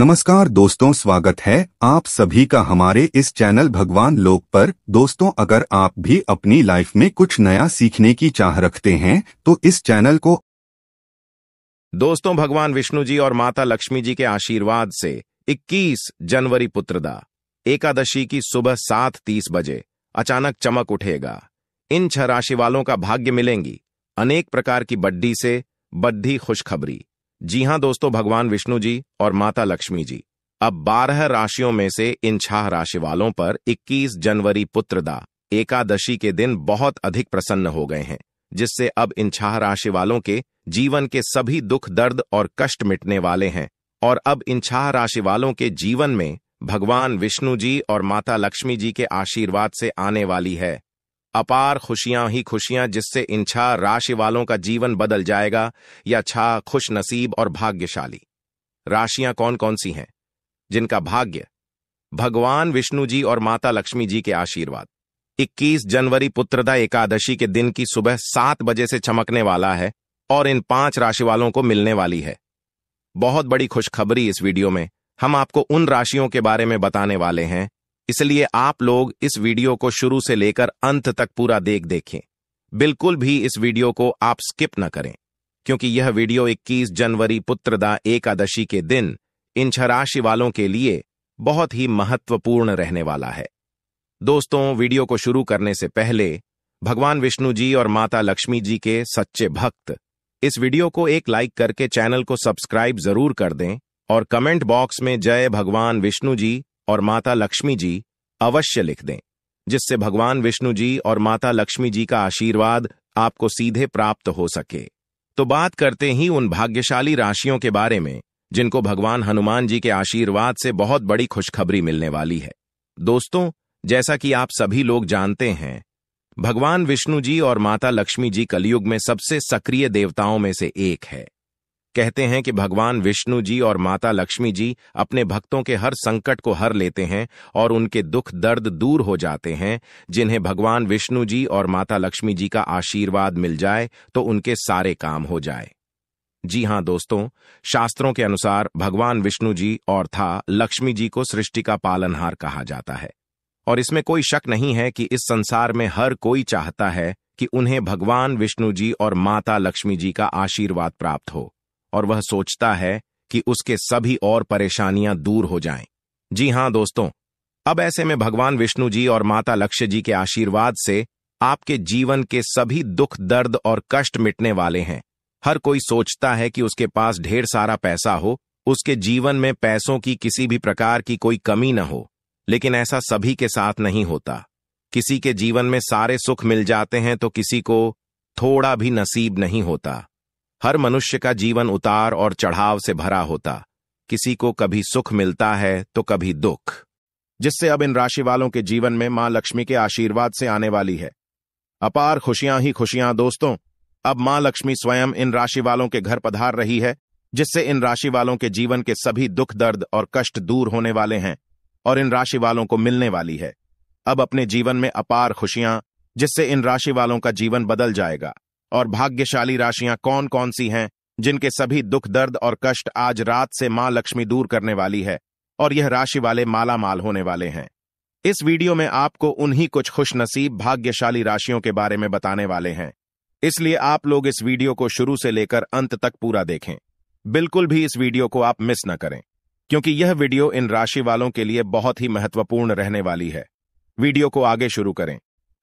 नमस्कार दोस्तों स्वागत है आप सभी का हमारे इस चैनल भगवान लोक पर दोस्तों अगर आप भी अपनी लाइफ में कुछ नया सीखने की चाह रखते हैं तो इस चैनल को दोस्तों भगवान विष्णु जी और माता लक्ष्मी जी के आशीर्वाद से 21 जनवरी पुत्रदा एकादशी की सुबह सात तीस बजे अचानक चमक उठेगा इन छह राशि वालों का भाग्य मिलेंगी अनेक प्रकार की बड्डी से बड्डी खुशखबरी जी हां दोस्तों भगवान विष्णु जी और माता लक्ष्मी जी अब बारह राशियों में से इन छह राशि वालों पर 21 जनवरी पुत्रदा एकादशी के दिन बहुत अधिक प्रसन्न हो गए हैं जिससे अब इन छह राशि वालों के जीवन के सभी दुख दर्द और कष्ट मिटने वाले हैं और अब इन छह राशि वालों के जीवन में भगवान विष्णु जी और माता लक्ष्मी जी के आशीर्वाद से आने वाली है अपार खुशियां ही खुशियां जिससे इन छह राशि वालों का जीवन बदल जाएगा या छह खुश नसीब और भाग्यशाली राशियां कौन कौन सी हैं जिनका भाग्य भगवान विष्णु जी और माता लक्ष्मी जी के आशीर्वाद 21 जनवरी पुत्रदा एकादशी के दिन की सुबह सात बजे से चमकने वाला है और इन पांच राशि वालों को मिलने वाली है बहुत बड़ी खुशखबरी इस वीडियो में हम आपको उन राशियों के बारे में बताने वाले हैं इसलिए आप लोग इस वीडियो को शुरू से लेकर अंत तक पूरा देख देखें बिल्कुल भी इस वीडियो को आप स्किप न करें क्योंकि यह वीडियो 21 जनवरी पुत्रदा एकादशी के दिन इन छह राशि वालों के लिए बहुत ही महत्वपूर्ण रहने वाला है दोस्तों वीडियो को शुरू करने से पहले भगवान विष्णु जी और माता लक्ष्मी जी के सच्चे भक्त इस वीडियो को एक लाइक करके चैनल को सब्सक्राइब जरूर कर दें और कमेंट बॉक्स में जय भगवान विष्णु जी और माता लक्ष्मी जी अवश्य लिख दें जिससे भगवान विष्णु जी और माता लक्ष्मी जी का आशीर्वाद आपको सीधे प्राप्त हो सके तो बात करते ही उन भाग्यशाली राशियों के बारे में जिनको भगवान हनुमान जी के आशीर्वाद से बहुत बड़ी खुशखबरी मिलने वाली है दोस्तों जैसा कि आप सभी लोग जानते हैं भगवान विष्णु जी और माता लक्ष्मी जी कलयुग में सबसे सक्रिय देवताओं में से एक है कहते हैं कि भगवान विष्णु जी और माता लक्ष्मी जी अपने भक्तों के हर संकट को हर लेते हैं और उनके दुख दर्द दूर हो जाते हैं जिन्हें भगवान विष्णु जी और माता लक्ष्मी जी का आशीर्वाद मिल जाए तो उनके सारे काम हो जाए जी हाँ दोस्तों शास्त्रों के अनुसार भगवान विष्णु जी और था लक्ष्मी जी को सृष्टि का पालनहार कहा जाता है और इसमें कोई शक नहीं है कि इस संसार में हर कोई चाहता है कि उन्हें भगवान विष्णु जी और माता लक्ष्मी जी का आशीर्वाद प्राप्त हो और वह सोचता है कि उसके सभी और परेशानियां दूर हो जाएं। जी हां दोस्तों अब ऐसे में भगवान विष्णु जी और माता लक्ष्य जी के आशीर्वाद से आपके जीवन के सभी दुख दर्द और कष्ट मिटने वाले हैं हर कोई सोचता है कि उसके पास ढेर सारा पैसा हो उसके जीवन में पैसों की किसी भी प्रकार की कोई कमी न हो लेकिन ऐसा सभी के साथ नहीं होता किसी के जीवन में सारे सुख मिल जाते हैं तो किसी को थोड़ा भी नसीब नहीं होता हर मनुष्य का जीवन उतार और चढ़ाव से भरा होता किसी को कभी सुख मिलता है तो कभी दुख जिससे अब इन राशि वालों के जीवन में मां लक्ष्मी के आशीर्वाद से आने वाली है अपार खुशियां ही खुशियां दोस्तों अब मां लक्ष्मी स्वयं इन राशि वालों के घर पधार रही है जिससे इन राशि वालों के जीवन के सभी दुख दर्द और कष्ट दूर होने वाले हैं और इन राशि वालों को मिलने वाली है अब अपने जीवन में अपार खुशियां जिससे इन राशि वालों का जीवन बदल जाएगा और भाग्यशाली राशियां कौन कौन सी हैं जिनके सभी दुख दर्द और कष्ट आज रात से मां लक्ष्मी दूर करने वाली है और यह राशि वाले माला माल होने वाले हैं इस वीडियो में आपको उन्हीं कुछ खुशनसीब भाग्यशाली राशियों के बारे में बताने वाले हैं इसलिए आप लोग इस वीडियो को शुरू से लेकर अंत तक पूरा देखें बिल्कुल भी इस वीडियो को आप मिस न करें क्योंकि यह वीडियो इन राशि वालों के लिए बहुत ही महत्वपूर्ण रहने वाली है वीडियो को आगे शुरू करें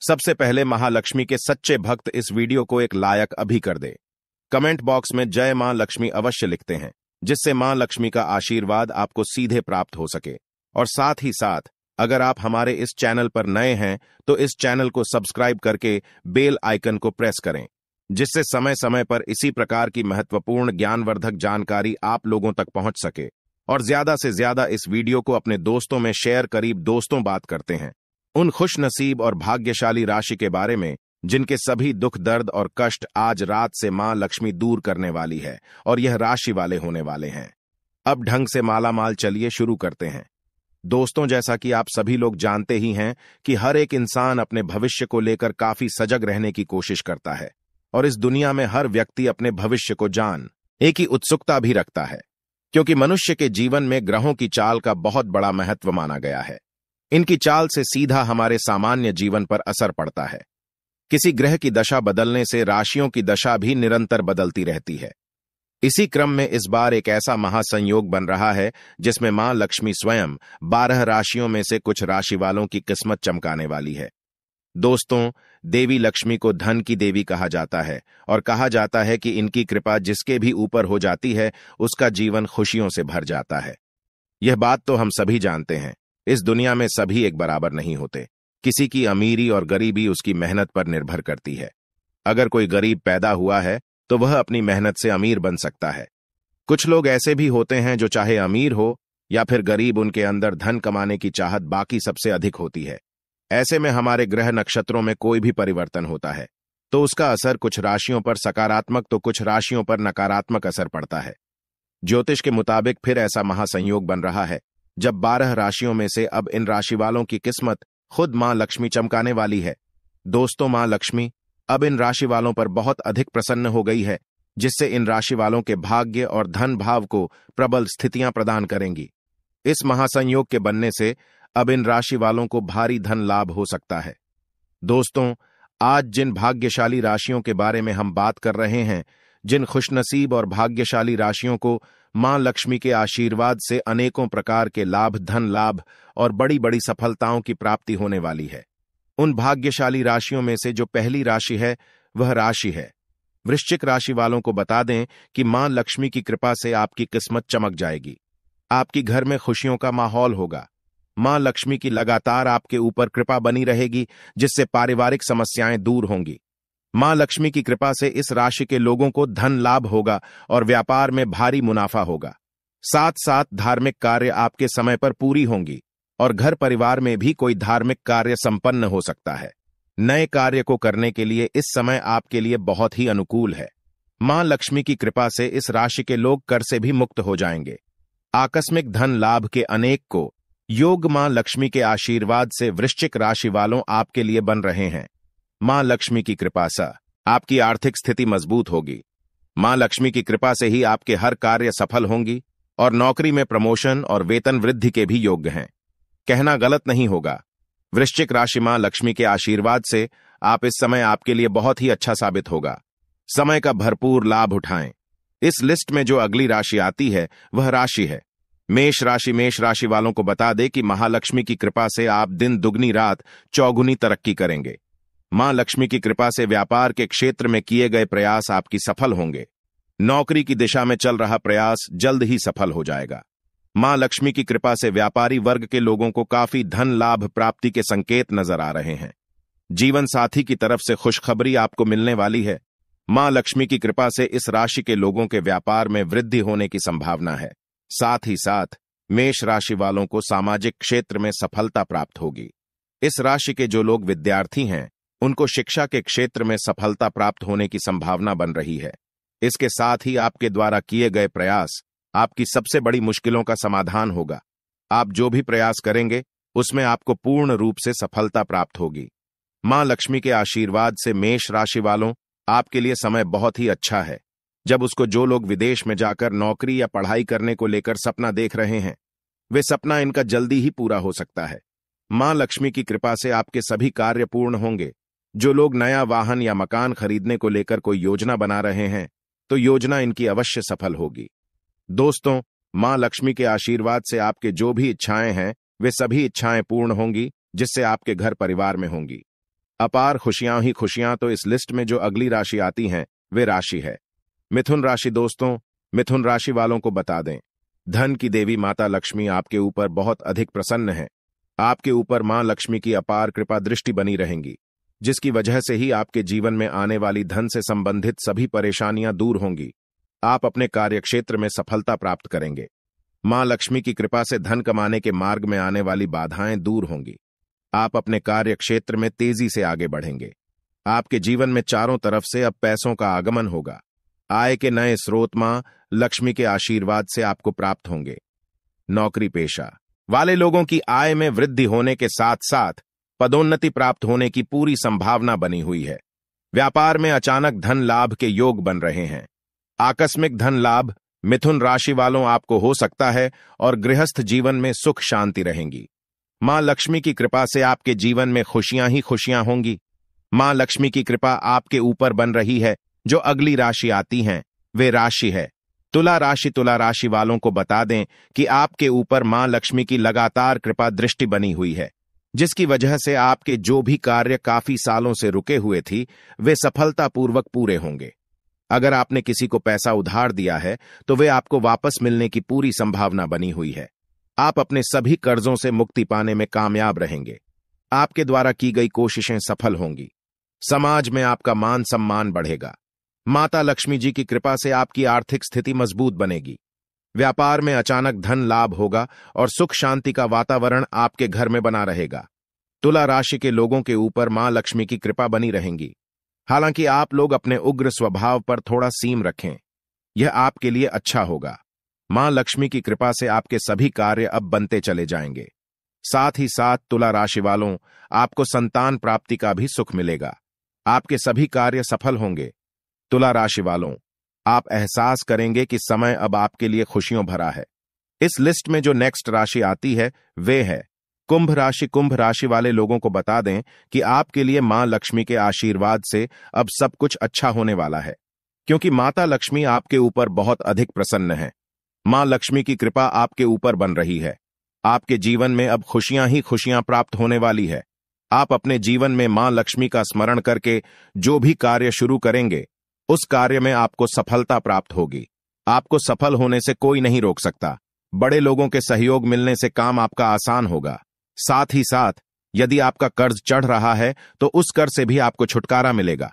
सबसे पहले महालक्ष्मी के सच्चे भक्त इस वीडियो को एक लायक अभी कर दे कमेंट बॉक्स में जय मां लक्ष्मी अवश्य लिखते हैं जिससे मां लक्ष्मी का आशीर्वाद आपको सीधे प्राप्त हो सके और साथ ही साथ अगर आप हमारे इस चैनल पर नए हैं तो इस चैनल को सब्सक्राइब करके बेल आइकन को प्रेस करें जिससे समय समय पर इसी प्रकार की महत्वपूर्ण ज्ञानवर्धक जानकारी आप लोगों तक पहुंच सके और ज्यादा से ज्यादा इस वीडियो को अपने दोस्तों में शेयर करीब दोस्तों बात करते हैं उन खुशनसीब और भाग्यशाली राशि के बारे में जिनके सभी दुख दर्द और कष्ट आज रात से मां लक्ष्मी दूर करने वाली है और यह राशि वाले होने वाले हैं अब ढंग से माला माल चलिए शुरू करते हैं दोस्तों जैसा कि आप सभी लोग जानते ही हैं कि हर एक इंसान अपने भविष्य को लेकर काफी सजग रहने की कोशिश करता है और इस दुनिया में हर व्यक्ति अपने भविष्य को जान एक ही उत्सुकता भी रखता है क्योंकि मनुष्य के जीवन में ग्रहों की चाल का बहुत बड़ा महत्व माना गया है इनकी चाल से सीधा हमारे सामान्य जीवन पर असर पड़ता है किसी ग्रह की दशा बदलने से राशियों की दशा भी निरंतर बदलती रहती है इसी क्रम में इस बार एक ऐसा महासंयोग बन रहा है जिसमें मां लक्ष्मी स्वयं बारह राशियों में से कुछ राशि वालों की किस्मत चमकाने वाली है दोस्तों देवी लक्ष्मी को धन की देवी कहा जाता है और कहा जाता है कि इनकी कृपा जिसके भी ऊपर हो जाती है उसका जीवन खुशियों से भर जाता है यह बात तो हम सभी जानते हैं इस दुनिया में सभी एक बराबर नहीं होते किसी की अमीरी और गरीबी उसकी मेहनत पर निर्भर करती है अगर कोई गरीब पैदा हुआ है तो वह अपनी मेहनत से अमीर बन सकता है कुछ लोग ऐसे भी होते हैं जो चाहे अमीर हो या फिर गरीब उनके अंदर धन कमाने की चाहत बाकी सबसे अधिक होती है ऐसे में हमारे ग्रह नक्षत्रों में कोई भी परिवर्तन होता है तो उसका असर कुछ राशियों पर सकारात्मक तो कुछ राशियों पर नकारात्मक असर पड़ता है ज्योतिष के मुताबिक फिर ऐसा महासंयोग बन रहा है जब बारह राशियों में से अब इन राशि वालों की किस्मत खुद मां लक्ष्मी चमकाने वाली है दोस्तों मां लक्ष्मी अब इन राशि वालों पर बहुत अधिक प्रसन्न हो गई है जिससे इन राशि वालों के भाग्य और धन भाव को प्रबल स्थितियां प्रदान करेंगी इस महासंयोग के बनने से अब इन राशि वालों को भारी धन लाभ हो सकता है दोस्तों आज जिन भाग्यशाली राशियों के बारे में हम बात कर रहे हैं जिन खुशनसीब और भाग्यशाली राशियों को मां लक्ष्मी के आशीर्वाद से अनेकों प्रकार के लाभ धन लाभ और बड़ी बड़ी सफलताओं की प्राप्ति होने वाली है उन भाग्यशाली राशियों में से जो पहली राशि है वह राशि है वृश्चिक राशि वालों को बता दें कि मां लक्ष्मी की कृपा से आपकी किस्मत चमक जाएगी आपकी घर में खुशियों का माहौल होगा मां लक्ष्मी की लगातार आपके ऊपर कृपा बनी रहेगी जिससे पारिवारिक समस्याएं दूर होंगी मां लक्ष्मी की कृपा से इस राशि के लोगों को धन लाभ होगा और व्यापार में भारी मुनाफा होगा साथ साथ धार्मिक कार्य आपके समय पर पूरी होंगी और घर परिवार में भी कोई धार्मिक कार्य संपन्न हो सकता है नए कार्य को करने के लिए इस समय आपके लिए बहुत ही अनुकूल है मां लक्ष्मी की कृपा से इस राशि के लोग कर से भी मुक्त हो जाएंगे आकस्मिक धन लाभ के अनेक को योग मां लक्ष्मी के आशीर्वाद से वृश्चिक राशि वालों आपके लिए बन रहे हैं मां लक्ष्मी की कृपा सा आपकी आर्थिक स्थिति मजबूत होगी मां लक्ष्मी की कृपा से ही आपके हर कार्य सफल होंगी और नौकरी में प्रमोशन और वेतन वृद्धि के भी योग्य हैं कहना गलत नहीं होगा वृश्चिक राशि मां लक्ष्मी के आशीर्वाद से आप इस समय आपके लिए बहुत ही अच्छा साबित होगा समय का भरपूर लाभ उठाएं इस लिस्ट में जो अगली राशि आती है वह राशि है मेष राशि मेष राशि वालों को बता दे कि महालक्ष्मी की कृपा से आप दिन दुगनी रात चौगुनी तरक्की करेंगे मां लक्ष्मी की कृपा से व्यापार के क्षेत्र में किए गए प्रयास आपकी सफल होंगे नौकरी की दिशा में चल रहा प्रयास जल्द ही सफल हो जाएगा मां लक्ष्मी की कृपा से व्यापारी वर्ग के लोगों को काफी धन लाभ प्राप्ति के संकेत नजर आ रहे हैं जीवन साथी की तरफ से खुशखबरी आपको मिलने वाली है मां लक्ष्मी की कृपा से इस राशि के लोगों के व्यापार में वृद्धि होने की संभावना है साथ ही साथ मेष राशि वालों को सामाजिक क्षेत्र में सफलता प्राप्त होगी इस राशि के जो लोग विद्यार्थी हैं उनको शिक्षा के क्षेत्र में सफलता प्राप्त होने की संभावना बन रही है इसके साथ ही आपके द्वारा किए गए प्रयास आपकी सबसे बड़ी मुश्किलों का समाधान होगा आप जो भी प्रयास करेंगे उसमें आपको पूर्ण रूप से सफलता प्राप्त होगी मां लक्ष्मी के आशीर्वाद से मेष राशि वालों आपके लिए समय बहुत ही अच्छा है जब उसको जो लोग विदेश में जाकर नौकरी या पढ़ाई करने को लेकर सपना देख रहे हैं वे सपना इनका जल्दी ही पूरा हो सकता है मां लक्ष्मी की कृपा से आपके सभी कार्य पूर्ण होंगे जो लोग नया वाहन या मकान खरीदने को लेकर कोई योजना बना रहे हैं तो योजना इनकी अवश्य सफल होगी दोस्तों मां लक्ष्मी के आशीर्वाद से आपके जो भी इच्छाएं हैं वे सभी इच्छाएं पूर्ण होंगी जिससे आपके घर परिवार में होंगी अपार खुशियां ही खुशियां तो इस लिस्ट में जो अगली राशि आती हैं वे राशि है मिथुन राशि दोस्तों मिथुन राशि वालों को बता दें धन की देवी माता लक्ष्मी आपके ऊपर बहुत अधिक प्रसन्न है आपके ऊपर मां लक्ष्मी की अपार कृपा दृष्टि बनी रहेंगी जिसकी वजह से ही आपके जीवन में आने वाली धन से संबंधित सभी परेशानियां दूर होंगी आप अपने कार्यक्षेत्र में सफलता प्राप्त करेंगे मां लक्ष्मी की कृपा से धन कमाने के मार्ग में आने वाली बाधाएं दूर होंगी आप अपने कार्य क्षेत्र में तेजी से आगे बढ़ेंगे आपके जीवन में चारों तरफ से अब पैसों का आगमन होगा आय के नए स्रोत मां लक्ष्मी के आशीर्वाद से आपको प्राप्त होंगे नौकरी पेशा वाले लोगों की आय में वृद्धि होने के साथ साथ पदोन्नति प्राप्त होने की पूरी संभावना बनी हुई है व्यापार में अचानक धन लाभ के योग बन रहे हैं आकस्मिक धन लाभ मिथुन राशि वालों आपको हो सकता है और गृहस्थ जीवन में सुख शांति रहेंगी मां लक्ष्मी की कृपा से आपके जीवन में खुशियां ही खुशियां होंगी मां लक्ष्मी की कृपा आपके ऊपर बन रही है जो अगली राशि आती हैं वे राशि है तुला राशि तुला राशि वालों को बता दें कि आपके ऊपर मां लक्ष्मी की लगातार कृपा दृष्टि बनी हुई है जिसकी वजह से आपके जो भी कार्य काफी सालों से रुके हुए थी वे सफलतापूर्वक पूरे होंगे अगर आपने किसी को पैसा उधार दिया है तो वे आपको वापस मिलने की पूरी संभावना बनी हुई है आप अपने सभी कर्जों से मुक्ति पाने में कामयाब रहेंगे आपके द्वारा की गई कोशिशें सफल होंगी समाज में आपका मान सम्मान बढ़ेगा माता लक्ष्मी जी की कृपा से आपकी आर्थिक स्थिति मजबूत बनेगी व्यापार में अचानक धन लाभ होगा और सुख शांति का वातावरण आपके घर में बना रहेगा तुला राशि के लोगों के ऊपर मां लक्ष्मी की कृपा बनी रहेंगी हालांकि आप लोग अपने उग्र स्वभाव पर थोड़ा सीम रखें यह आपके लिए अच्छा होगा मां लक्ष्मी की कृपा से आपके सभी कार्य अब बनते चले जाएंगे साथ ही साथ तुला राशि वालों आपको संतान प्राप्ति का भी सुख मिलेगा आपके सभी कार्य सफल होंगे तुला राशि वालों आप एहसास करेंगे कि समय अब आपके लिए खुशियों भरा है इस लिस्ट में जो नेक्स्ट राशि आती है वे है कुंभ राशि कुंभ राशि वाले लोगों को बता दें कि आपके लिए मां लक्ष्मी के आशीर्वाद से अब सब कुछ अच्छा होने वाला है क्योंकि माता लक्ष्मी आपके ऊपर बहुत अधिक प्रसन्न है मां लक्ष्मी की कृपा आपके ऊपर बन रही है आपके जीवन में अब खुशियां ही खुशियां प्राप्त होने वाली है आप अपने जीवन में मां लक्ष्मी का स्मरण करके जो भी कार्य शुरू करेंगे उस कार्य में आपको सफलता प्राप्त होगी आपको सफल होने से कोई नहीं रोक सकता बड़े लोगों के सहयोग मिलने से काम आपका आसान होगा साथ ही साथ यदि आपका कर्ज चढ़ रहा है तो उस कर्ज से भी आपको छुटकारा मिलेगा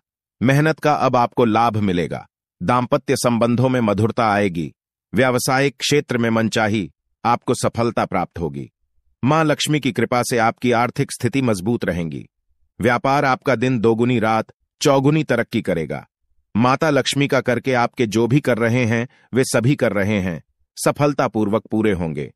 मेहनत का अब आपको लाभ मिलेगा दाम्पत्य संबंधों में मधुरता आएगी व्यावसायिक क्षेत्र में मनचाही आपको सफलता प्राप्त होगी मां लक्ष्मी की कृपा से आपकी आर्थिक स्थिति मजबूत रहेंगी व्यापार आपका दिन दोगुनी रात चौगुनी तरक्की करेगा माता लक्ष्मी का करके आपके जो भी कर रहे हैं वे सभी कर रहे हैं सफलतापूर्वक पूरे होंगे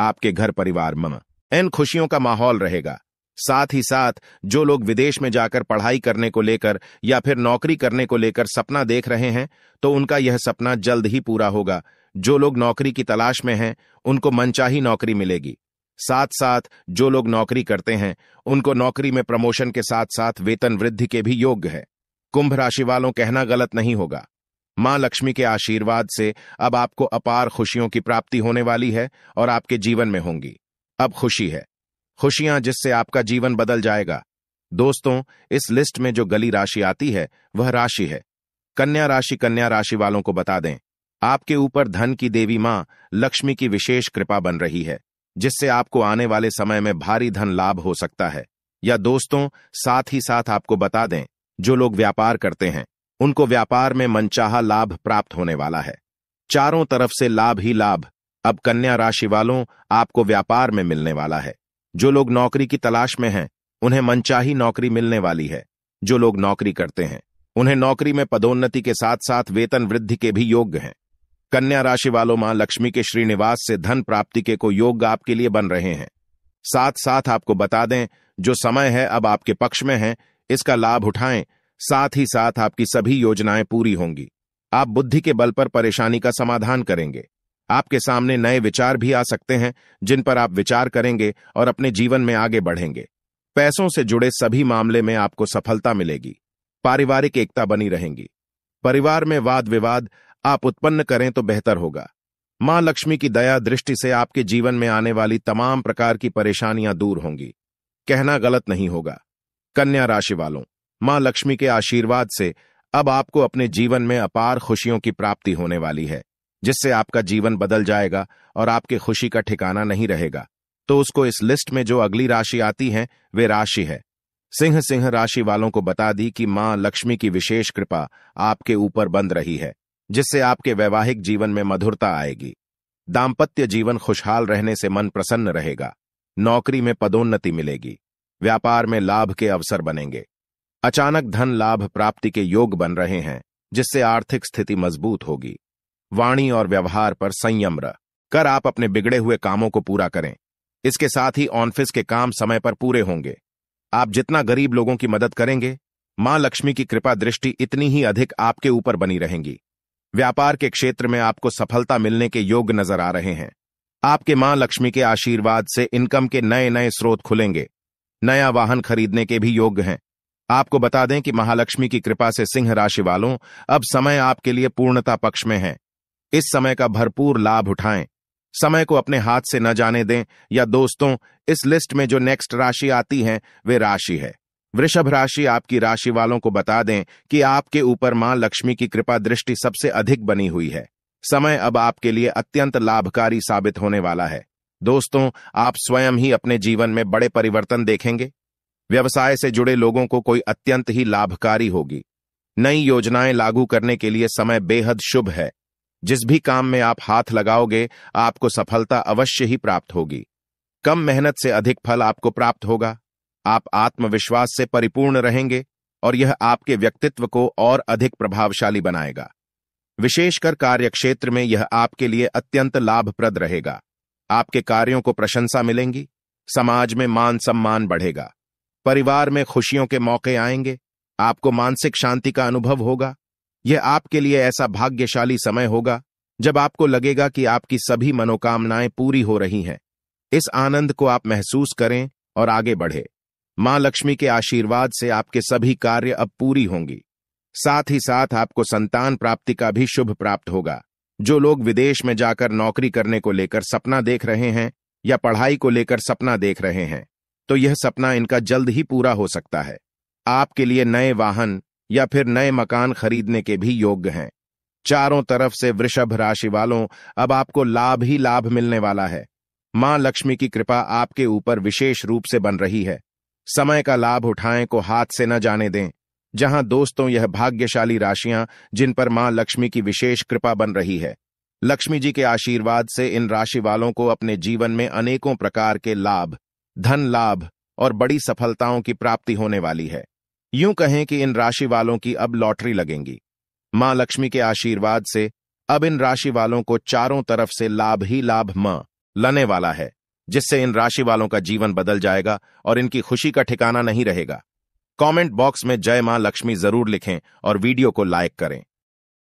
आपके घर परिवार मम इन खुशियों का माहौल रहेगा साथ ही साथ जो लोग विदेश में जाकर पढ़ाई करने को लेकर या फिर नौकरी करने को लेकर सपना देख रहे हैं तो उनका यह सपना जल्द ही पूरा होगा जो लोग नौकरी की तलाश में हैं उनको मनचाही नौकरी मिलेगी साथ साथ जो लोग नौकरी करते हैं उनको नौकरी में प्रमोशन के साथ साथ वेतन वृद्धि के भी योग्य है कुंभ राशि वालों कहना गलत नहीं होगा मां लक्ष्मी के आशीर्वाद से अब आपको अपार खुशियों की प्राप्ति होने वाली है और आपके जीवन में होंगी अब खुशी है खुशियां जिससे आपका जीवन बदल जाएगा दोस्तों इस लिस्ट में जो गली राशि आती है वह राशि है कन्या राशि कन्या राशि वालों को बता दें आपके ऊपर धन की देवी मां लक्ष्मी की विशेष कृपा बन रही है जिससे आपको आने वाले समय में भारी धन लाभ हो सकता है या दोस्तों साथ ही साथ आपको बता दें जो लोग व्यापार करते हैं उनको व्यापार में मनचाहा लाभ प्राप्त होने वाला है चारों तरफ से लाभ ही लाभ अब कन्या राशि वालों आपको व्यापार में मिलने वाला है जो लोग नौकरी की तलाश में हैं उन्हें मनचाही नौकरी मिलने वाली है जो लोग नौकरी करते हैं उन्हें नौकरी में पदोन्नति के साथ साथ वेतन वृद्धि के भी योग्य हैं कन्या राशि वालों मां लक्ष्मी के श्रीनिवास से धन प्राप्ति के को योग आपके लिए बन रहे हैं साथ साथ आपको बता दें जो समय है अब आपके पक्ष में है इसका लाभ उठाएं साथ ही साथ आपकी सभी योजनाएं पूरी होंगी आप बुद्धि के बल पर परेशानी का समाधान करेंगे आपके सामने नए विचार भी आ सकते हैं जिन पर आप विचार करेंगे और अपने जीवन में आगे बढ़ेंगे पैसों से जुड़े सभी मामले में आपको सफलता मिलेगी पारिवारिक एकता बनी रहेगी परिवार में वाद विवाद आप उत्पन्न करें तो बेहतर होगा मां लक्ष्मी की दया दृष्टि से आपके जीवन में आने वाली तमाम प्रकार की परेशानियां दूर होंगी कहना गलत नहीं होगा कन्या राशि वालों मां लक्ष्मी के आशीर्वाद से अब आपको अपने जीवन में अपार खुशियों की प्राप्ति होने वाली है जिससे आपका जीवन बदल जाएगा और आपके खुशी का ठिकाना नहीं रहेगा तो उसको इस लिस्ट में जो अगली राशि आती है वे राशि है सिंह सिंह राशि वालों को बता दी कि मां लक्ष्मी की विशेष कृपा आपके ऊपर बंद रही है जिससे आपके वैवाहिक जीवन में मधुरता आएगी दाम्पत्य जीवन खुशहाल रहने से मन प्रसन्न रहेगा नौकरी में पदोन्नति मिलेगी व्यापार में लाभ के अवसर बनेंगे अचानक धन लाभ प्राप्ति के योग बन रहे हैं जिससे आर्थिक स्थिति मजबूत होगी वाणी और व्यवहार पर संयम रह कर आप अपने बिगड़े हुए कामों को पूरा करें इसके साथ ही ऑनफिस के काम समय पर पूरे होंगे आप जितना गरीब लोगों की मदद करेंगे मां लक्ष्मी की कृपा दृष्टि इतनी ही अधिक आपके ऊपर बनी रहेंगी व्यापार के क्षेत्र में आपको सफलता मिलने के योग नजर आ रहे हैं आपके मां लक्ष्मी के आशीर्वाद से इनकम के नए नए स्रोत खुलेंगे नया वाहन खरीदने के भी योग्य हैं आपको बता दें कि महालक्ष्मी की कृपा से सिंह राशि वालों अब समय आपके लिए पूर्णता पक्ष में है इस समय का भरपूर लाभ उठाएं समय को अपने हाथ से न जाने दें या दोस्तों इस लिस्ट में जो नेक्स्ट राशि आती है वे राशि है वृषभ राशि आपकी राशि वालों को बता दें कि आपके ऊपर मां लक्ष्मी की कृपा दृष्टि सबसे अधिक बनी हुई है समय अब आपके लिए अत्यंत लाभकारी साबित होने वाला है दोस्तों आप स्वयं ही अपने जीवन में बड़े परिवर्तन देखेंगे व्यवसाय से जुड़े लोगों को कोई अत्यंत ही लाभकारी होगी नई योजनाएं लागू करने के लिए समय बेहद शुभ है जिस भी काम में आप हाथ लगाओगे आपको सफलता अवश्य ही प्राप्त होगी कम मेहनत से अधिक फल आपको प्राप्त होगा आप आत्मविश्वास से परिपूर्ण रहेंगे और यह आपके व्यक्तित्व को और अधिक प्रभावशाली बनाएगा विशेषकर कार्यक्षेत्र में यह आपके लिए अत्यंत लाभप्रद रहेगा आपके कार्यों को प्रशंसा मिलेंगी समाज में मान सम्मान बढ़ेगा परिवार में खुशियों के मौके आएंगे आपको मानसिक शांति का अनुभव होगा यह आपके लिए ऐसा भाग्यशाली समय होगा जब आपको लगेगा कि आपकी सभी मनोकामनाएं पूरी हो रही हैं इस आनंद को आप महसूस करें और आगे बढ़े मां लक्ष्मी के आशीर्वाद से आपके सभी कार्य अब पूरी होंगी साथ ही साथ आपको संतान प्राप्ति का भी शुभ प्राप्त होगा जो लोग विदेश में जाकर नौकरी करने को लेकर सपना देख रहे हैं या पढ़ाई को लेकर सपना देख रहे हैं तो यह सपना इनका जल्द ही पूरा हो सकता है आपके लिए नए वाहन या फिर नए मकान खरीदने के भी योग्य हैं चारों तरफ से वृषभ राशि वालों अब आपको लाभ ही लाभ मिलने वाला है मां लक्ष्मी की कृपा आपके ऊपर विशेष रूप से बन रही है समय का लाभ उठाएं को हाथ से न जाने दें जहां दोस्तों यह भाग्यशाली राशियां जिन पर मां लक्ष्मी की विशेष कृपा बन रही है लक्ष्मी जी के आशीर्वाद से इन राशि वालों को अपने जीवन में अनेकों प्रकार के लाभ धन लाभ और बड़ी सफलताओं की प्राप्ति होने वाली है यूं कहें कि इन राशि वालों की अब लॉटरी लगेंगी मां लक्ष्मी के आशीर्वाद से अब इन राशि वालों को चारों तरफ से लाभ ही लाभ म लने वाला है जिससे इन राशि वालों का जीवन बदल जाएगा और इनकी खुशी का ठिकाना नहीं रहेगा कमेंट बॉक्स में जय मां लक्ष्मी जरूर लिखें और वीडियो को लाइक करें